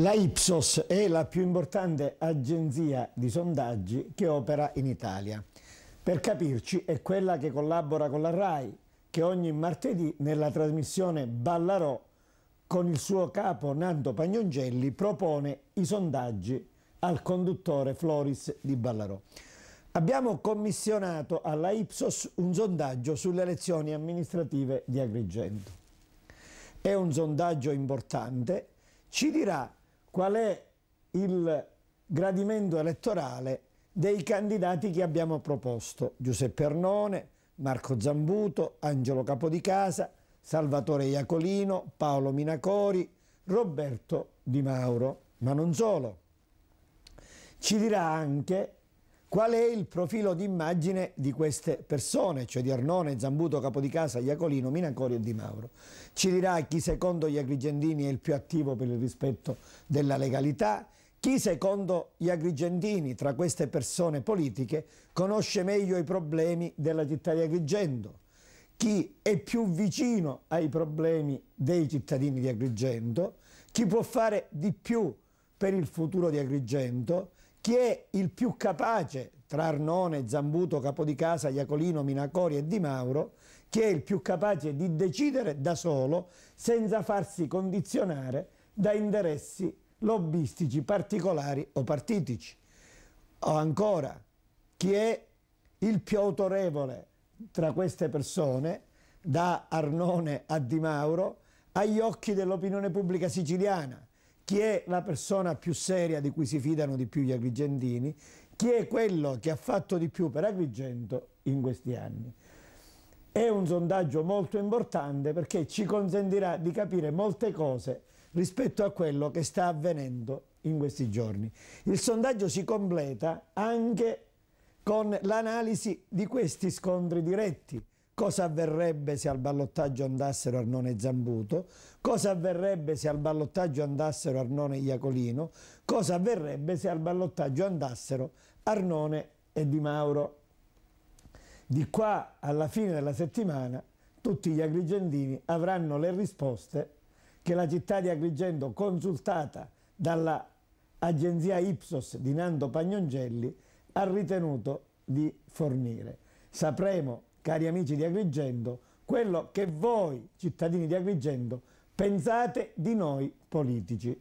La Ipsos è la più importante agenzia di sondaggi che opera in Italia. Per capirci è quella che collabora con la RAI, che ogni martedì nella trasmissione Ballarò con il suo capo Nando Pagnongelli propone i sondaggi al conduttore Floris di Ballarò. Abbiamo commissionato alla Ipsos un sondaggio sulle elezioni amministrative di Agrigento. È un sondaggio importante, ci dirà qual è il gradimento elettorale dei candidati che abbiamo proposto. Giuseppe Arnone, Marco Zambuto, Angelo Capodicasa, Salvatore Iacolino, Paolo Minacori, Roberto Di Mauro. Ma non solo. Ci dirà anche Qual è il profilo d'immagine di queste persone, cioè di Arnone, Zambuto, Capodicasa, Iacolino, Minancorio e Di Mauro? Ci dirà chi secondo gli agrigentini è il più attivo per il rispetto della legalità, chi secondo gli agrigentini tra queste persone politiche conosce meglio i problemi della città di Agrigento, chi è più vicino ai problemi dei cittadini di Agrigento, chi può fare di più per il futuro di Agrigento, chi è il più capace tra Arnone, Zambuto, Capodicasa, Iacolino, Minacori e Di Mauro, chi è il più capace di decidere da solo senza farsi condizionare da interessi lobbistici particolari o partitici. O ancora, chi è il più autorevole tra queste persone, da Arnone a Di Mauro, agli occhi dell'opinione pubblica siciliana, chi è la persona più seria di cui si fidano di più gli agrigentini, chi è quello che ha fatto di più per Agrigento in questi anni. È un sondaggio molto importante perché ci consentirà di capire molte cose rispetto a quello che sta avvenendo in questi giorni. Il sondaggio si completa anche con l'analisi di questi scontri diretti cosa avverrebbe se al ballottaggio andassero Arnone Zambuto, cosa avverrebbe se al ballottaggio andassero Arnone Iacolino, cosa avverrebbe se al ballottaggio andassero Arnone e Di Mauro. Di qua alla fine della settimana tutti gli agrigentini avranno le risposte che la città di Agrigento, consultata dall'agenzia Ipsos di Nando Pagnongelli, ha ritenuto di fornire. Sapremo cari amici di Agrigento, quello che voi, cittadini di Agrigento, pensate di noi politici.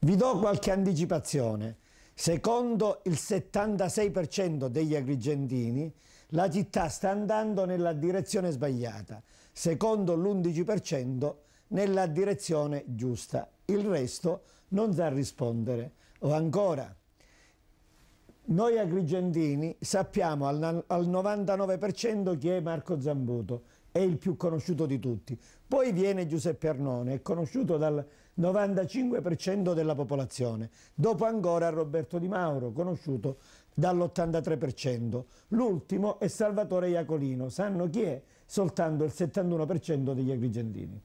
Vi do qualche anticipazione. Secondo il 76% degli agrigentini, la città sta andando nella direzione sbagliata, secondo l'11% nella direzione giusta. Il resto non sa rispondere. O ancora, noi agrigentini sappiamo al, al 99% chi è Marco Zambuto, è il più conosciuto di tutti. Poi viene Giuseppe Arnone, è conosciuto dal 95% della popolazione. Dopo ancora Roberto Di Mauro, conosciuto dall'83%. L'ultimo è Salvatore Iacolino, sanno chi è? Soltanto il 71% degli agrigentini.